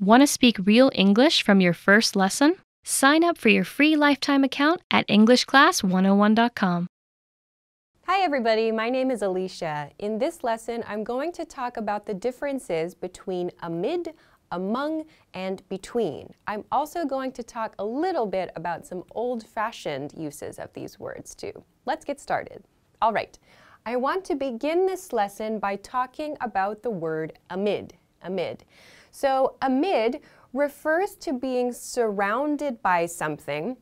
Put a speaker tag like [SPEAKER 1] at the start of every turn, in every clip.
[SPEAKER 1] Want to speak real English from your first lesson? Sign up for your free lifetime account at EnglishClass101.com. Hi everybody, my name is Alicia. In this lesson, I'm going to talk about the differences between amid, among, and between. I'm also going to talk a little bit about some old-fashioned uses of these words too. Let's get started. All right, I want to begin this lesson by talking about the word amid, amid. So amid refers to being surrounded by something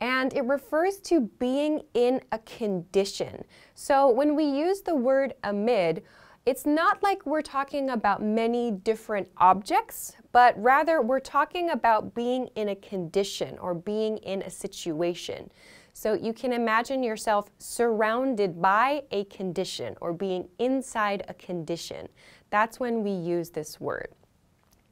[SPEAKER 1] and it refers to being in a condition. So when we use the word amid, it's not like we're talking about many different objects, but rather we're talking about being in a condition or being in a situation. So you can imagine yourself surrounded by a condition or being inside a condition. That's when we use this word.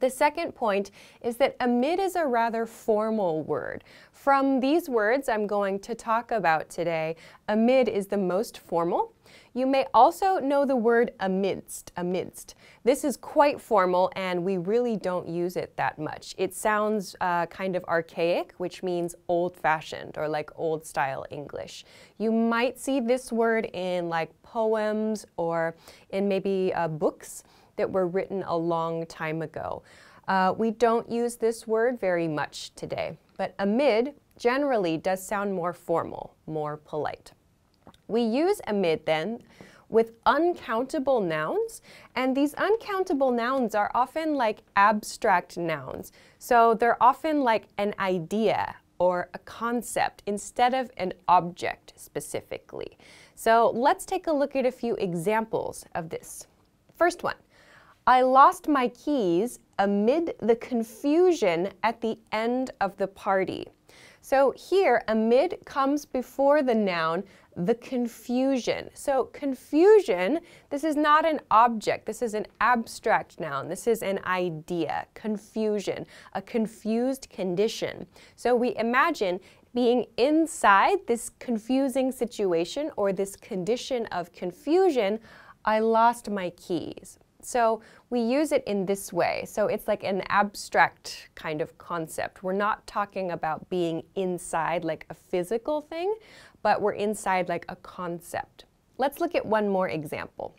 [SPEAKER 1] The second point is that amid is a rather formal word. From these words I'm going to talk about today, amid is the most formal. You may also know the word amidst, amidst. This is quite formal and we really don't use it that much. It sounds uh, kind of archaic, which means old-fashioned or like old-style English. You might see this word in like poems or in maybe uh, books that were written a long time ago. Uh, we don't use this word very much today, but amid generally does sound more formal, more polite. We use amid then with uncountable nouns, and these uncountable nouns are often like abstract nouns. So they're often like an idea or a concept instead of an object specifically. So let's take a look at a few examples of this. First one, I lost my keys amid the confusion at the end of the party. So here, amid comes before the noun, the confusion. So confusion, this is not an object. This is an abstract noun. This is an idea, confusion, a confused condition. So we imagine being inside this confusing situation or this condition of confusion, I lost my keys. So we use it in this way. So it's like an abstract kind of concept. We're not talking about being inside like a physical thing, but we're inside like a concept. Let's look at one more example.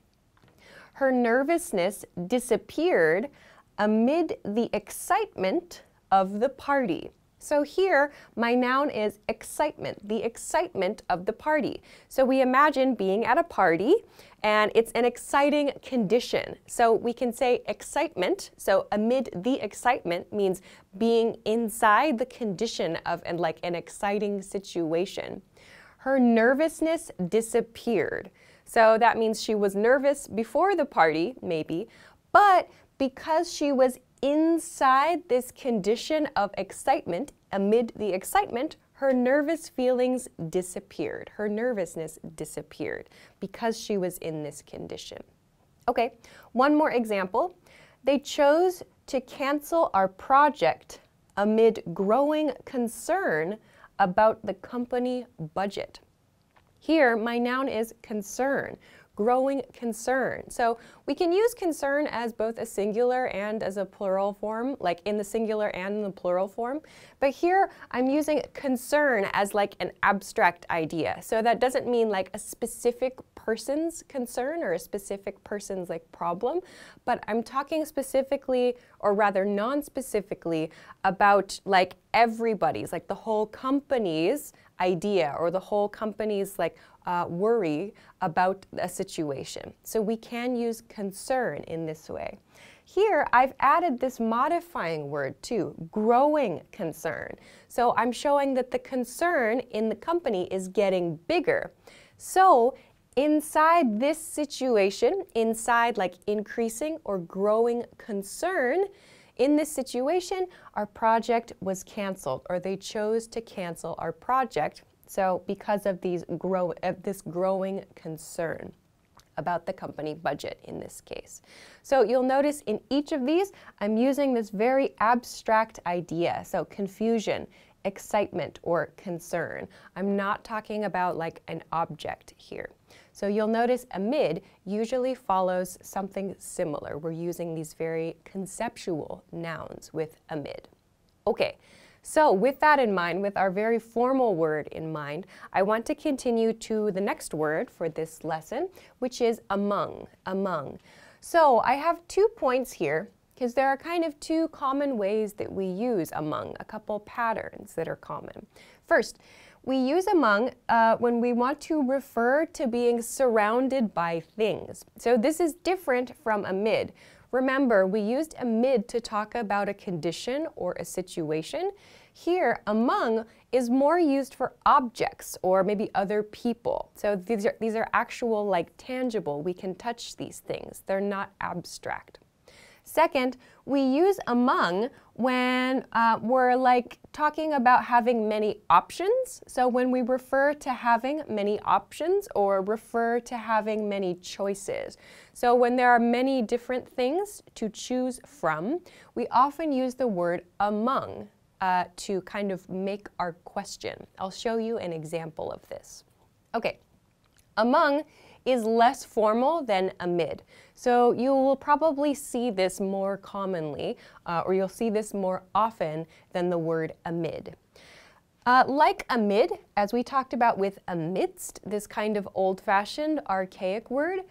[SPEAKER 1] Her nervousness disappeared amid the excitement of the party. So here, my noun is excitement, the excitement of the party. So we imagine being at a party and it's an exciting condition. So we can say excitement. So amid the excitement means being inside the condition of and like an exciting situation. Her nervousness disappeared. So that means she was nervous before the party, maybe, but because she was inside this condition of excitement, amid the excitement, her nervous feelings disappeared. Her nervousness disappeared because she was in this condition. Okay, one more example. They chose to cancel our project amid growing concern about the company budget. Here, my noun is concern growing concern. So we can use concern as both a singular and as a plural form, like in the singular and in the plural form. But here I'm using concern as like an abstract idea. So that doesn't mean like a specific person's concern or a specific person's like problem, but I'm talking specifically or rather non-specifically about like everybody's, like the whole company's idea or the whole company's like uh, worry about a situation. So we can use concern in this way. Here, I've added this modifying word too, growing concern. So I'm showing that the concern in the company is getting bigger. So Inside this situation, inside like increasing or growing concern, in this situation, our project was canceled or they chose to cancel our project. So because of these grow this growing concern about the company budget in this case. So you'll notice in each of these, I'm using this very abstract idea. So confusion, excitement, or concern. I'm not talking about like an object here. So you'll notice amid usually follows something similar. We're using these very conceptual nouns with amid. Okay, so with that in mind, with our very formal word in mind, I want to continue to the next word for this lesson, which is among, among. So I have two points here because there are kind of two common ways that we use among, a couple patterns that are common. First, we use among uh, when we want to refer to being surrounded by things. So this is different from amid. Remember, we used amid to talk about a condition or a situation. Here, among is more used for objects or maybe other people. So these are, these are actual, like tangible. We can touch these things. They're not abstract. Second, we use among when uh, we're like talking about having many options. So when we refer to having many options or refer to having many choices. So when there are many different things to choose from, we often use the word among uh, to kind of make our question. I'll show you an example of this. Okay, among is less formal than amid. So you will probably see this more commonly, uh, or you'll see this more often than the word amid. Uh, like amid, as we talked about with amidst, this kind of old-fashioned, archaic word,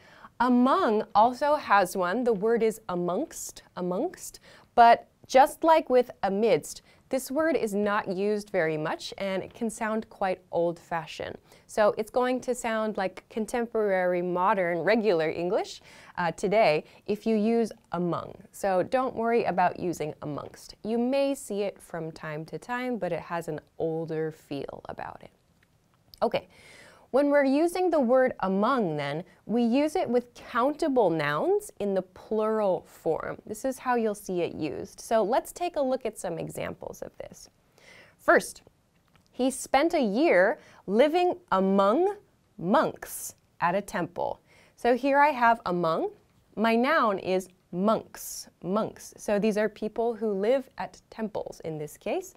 [SPEAKER 1] among also has one. The word is amongst, amongst, but just like with amidst, this word is not used very much and it can sound quite old-fashioned. So it's going to sound like contemporary, modern, regular English uh, today if you use among. So don't worry about using amongst. You may see it from time to time, but it has an older feel about it. Okay. When we're using the word among, then, we use it with countable nouns in the plural form. This is how you'll see it used. So let's take a look at some examples of this. First, he spent a year living among monks at a temple. So here I have among. My noun is monks, monks. So these are people who live at temples in this case.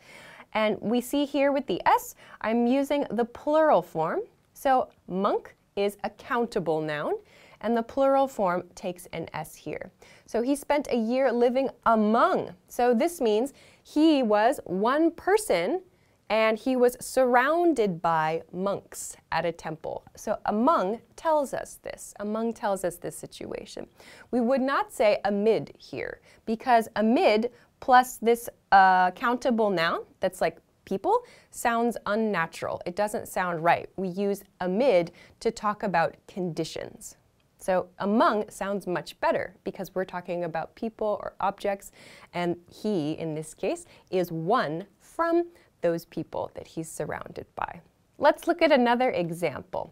[SPEAKER 1] And we see here with the S, I'm using the plural form so monk is a countable noun, and the plural form takes an S here. So he spent a year living among. So this means he was one person and he was surrounded by monks at a temple. So among tells us this. Among tells us this situation. We would not say amid here because amid plus this uh, countable noun that's like people sounds unnatural. It doesn't sound right. We use amid to talk about conditions. So among sounds much better because we're talking about people or objects, and he, in this case, is one from those people that he's surrounded by. Let's look at another example.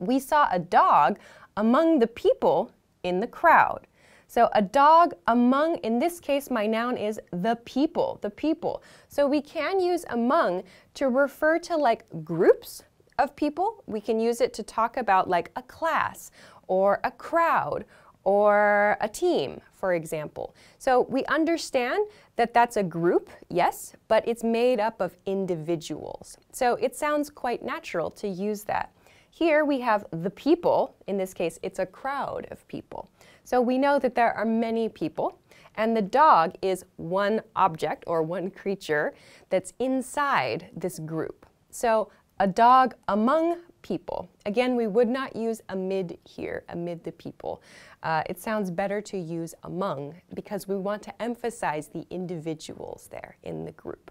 [SPEAKER 1] We saw a dog among the people in the crowd. So a dog, among, in this case, my noun is the people, the people. So we can use among to refer to like groups of people. We can use it to talk about like a class or a crowd or a team, for example. So we understand that that's a group, yes, but it's made up of individuals. So it sounds quite natural to use that. Here we have the people, in this case, it's a crowd of people. So we know that there are many people, and the dog is one object or one creature that's inside this group. So a dog among people. Again, we would not use amid here, amid the people. Uh, it sounds better to use among because we want to emphasize the individuals there in the group.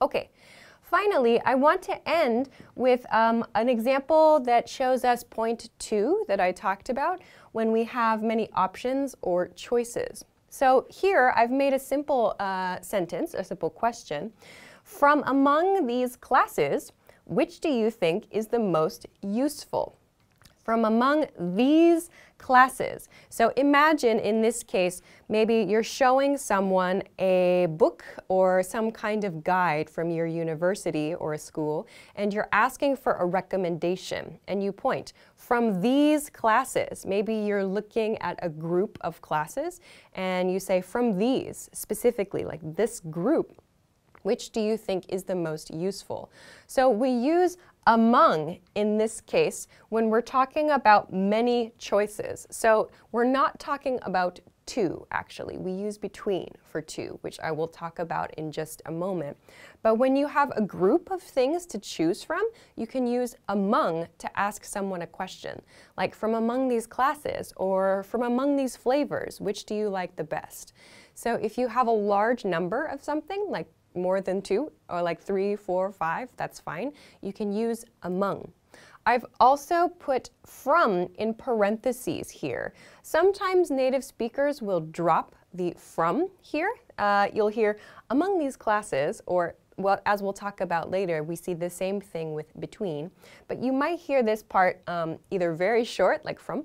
[SPEAKER 1] Okay, finally, I want to end with um, an example that shows us point two that I talked about, when we have many options or choices. So here I've made a simple uh, sentence, a simple question. From among these classes, which do you think is the most useful? from among these classes. So imagine in this case, maybe you're showing someone a book or some kind of guide from your university or a school, and you're asking for a recommendation, and you point from these classes. Maybe you're looking at a group of classes, and you say from these specifically, like this group which do you think is the most useful? So we use among in this case when we're talking about many choices. So we're not talking about two, actually. We use between for two, which I will talk about in just a moment. But when you have a group of things to choose from, you can use among to ask someone a question, like from among these classes or from among these flavors, which do you like the best? So if you have a large number of something, like more than two or like three, four, five, that's fine. You can use among. I've also put from in parentheses here. Sometimes native speakers will drop the from here. Uh, you'll hear among these classes or well, as we'll talk about later, we see the same thing with between. But you might hear this part um, either very short, like from,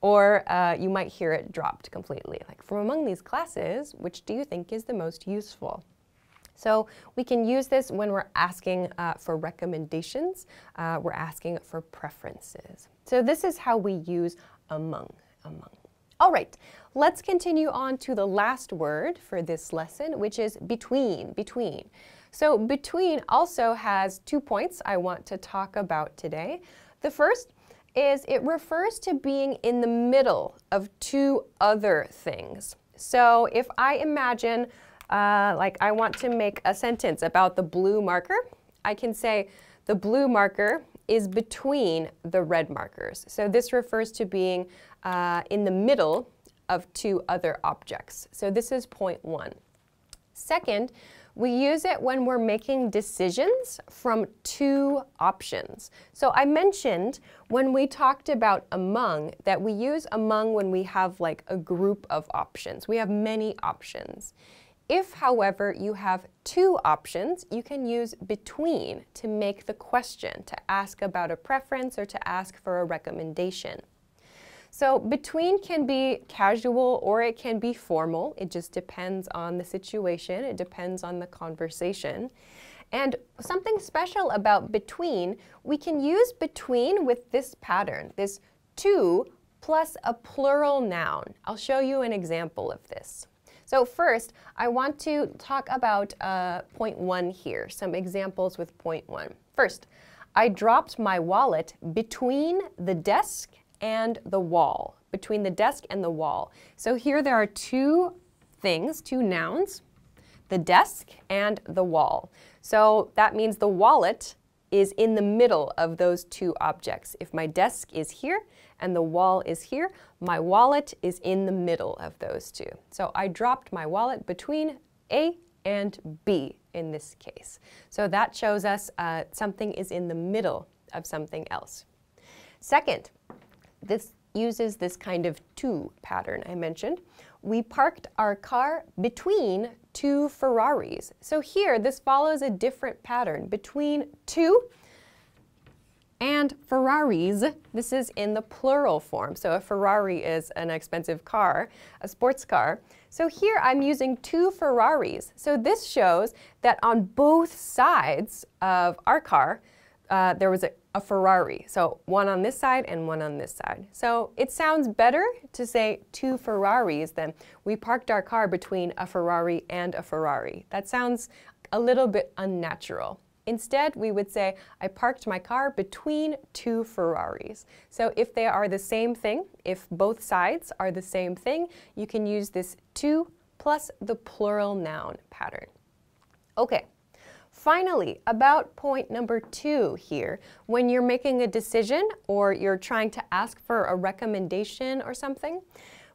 [SPEAKER 1] or uh, you might hear it dropped completely, like from among these classes, which do you think is the most useful? So we can use this when we're asking uh, for recommendations, uh, we're asking for preferences. So this is how we use among, among. All right, let's continue on to the last word for this lesson, which is between, between. So between also has two points I want to talk about today. The first is it refers to being in the middle of two other things. So if I imagine uh, like I want to make a sentence about the blue marker. I can say the blue marker is between the red markers. So this refers to being uh, in the middle of two other objects. So this is point one. Second, we use it when we're making decisions from two options. So I mentioned when we talked about among that we use among when we have like a group of options. We have many options. If, however, you have two options, you can use between to make the question, to ask about a preference or to ask for a recommendation. So between can be casual or it can be formal. It just depends on the situation. It depends on the conversation. And something special about between, we can use between with this pattern, this to plus a plural noun. I'll show you an example of this. So first, I want to talk about uh, point one here, some examples with point one. First, I dropped my wallet between the desk and the wall, between the desk and the wall. So here there are two things, two nouns, the desk and the wall. So that means the wallet is in the middle of those two objects. If my desk is here, and the wall is here. My wallet is in the middle of those two. So I dropped my wallet between A and B in this case. So that shows us uh, something is in the middle of something else. Second, this uses this kind of two pattern I mentioned. We parked our car between two Ferraris. So here, this follows a different pattern. Between two and Ferraris. This is in the plural form. So a Ferrari is an expensive car, a sports car. So here I'm using two Ferraris. So this shows that on both sides of our car, uh, there was a, a Ferrari. So one on this side and one on this side. So it sounds better to say two Ferraris than we parked our car between a Ferrari and a Ferrari. That sounds a little bit unnatural. Instead, we would say, I parked my car between two Ferraris. So if they are the same thing, if both sides are the same thing, you can use this two plus the plural noun pattern. Okay. Finally, about point number two here, when you're making a decision or you're trying to ask for a recommendation or something,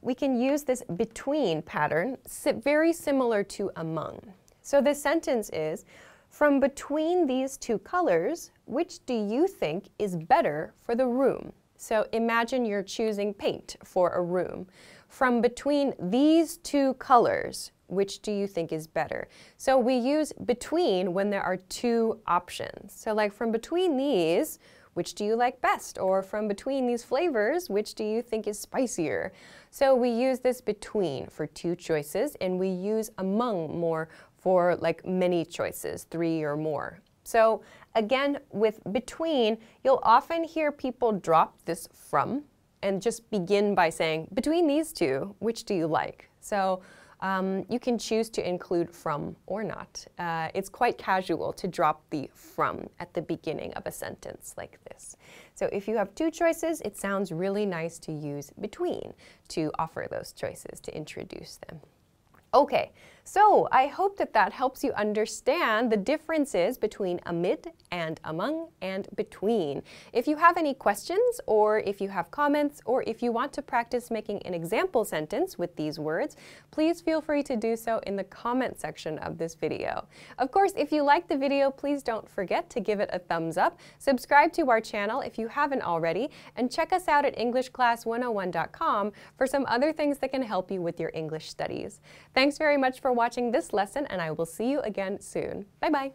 [SPEAKER 1] we can use this between pattern, very similar to among. So the sentence is, from between these two colors, which do you think is better for the room? So imagine you're choosing paint for a room. From between these two colors, which do you think is better? So we use between when there are two options. So like from between these, which do you like best? Or from between these flavors, which do you think is spicier? So we use this between for two choices and we use among more for like many choices, three or more. So again, with between, you'll often hear people drop this from and just begin by saying, between these two, which do you like? So um, you can choose to include from or not. Uh, it's quite casual to drop the from at the beginning of a sentence like this. So if you have two choices, it sounds really nice to use between to offer those choices, to introduce them. Okay, so I hope that that helps you understand the differences between amid and among and between. If you have any questions or if you have comments or if you want to practice making an example sentence with these words, please feel free to do so in the comment section of this video. Of course, if you like the video, please don't forget to give it a thumbs up, subscribe to our channel if you haven't already, and check us out at EnglishClass101.com for some other things that can help you with your English studies. Thanks very much for watching this lesson, and I will see you again soon. Bye-bye.